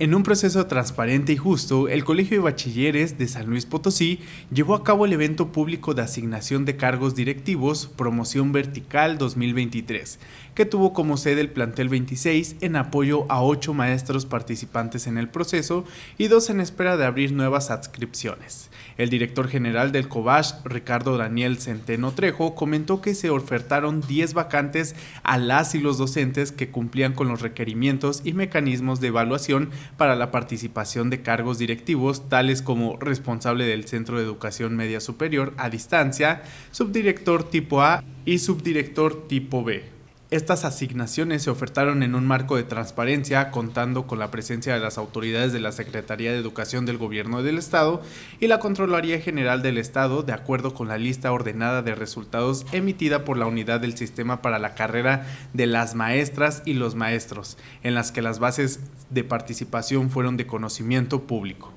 En un proceso transparente y justo, el Colegio de Bachilleres de San Luis Potosí llevó a cabo el evento público de asignación de cargos directivos Promoción Vertical 2023, que tuvo como sede el plantel 26 en apoyo a ocho maestros participantes en el proceso y dos en espera de abrir nuevas adscripciones. El director general del COBACH, Ricardo Daniel Centeno Trejo, comentó que se ofertaron 10 vacantes a las y los docentes que cumplían con los requerimientos y mecanismos de evaluación para la participación de cargos directivos, tales como responsable del Centro de Educación Media Superior a distancia, subdirector tipo A y subdirector tipo B. Estas asignaciones se ofertaron en un marco de transparencia, contando con la presencia de las autoridades de la Secretaría de Educación del Gobierno del Estado y la Controlaría General del Estado, de acuerdo con la lista ordenada de resultados emitida por la Unidad del Sistema para la Carrera de las Maestras y los Maestros, en las que las bases de participación fueron de conocimiento público.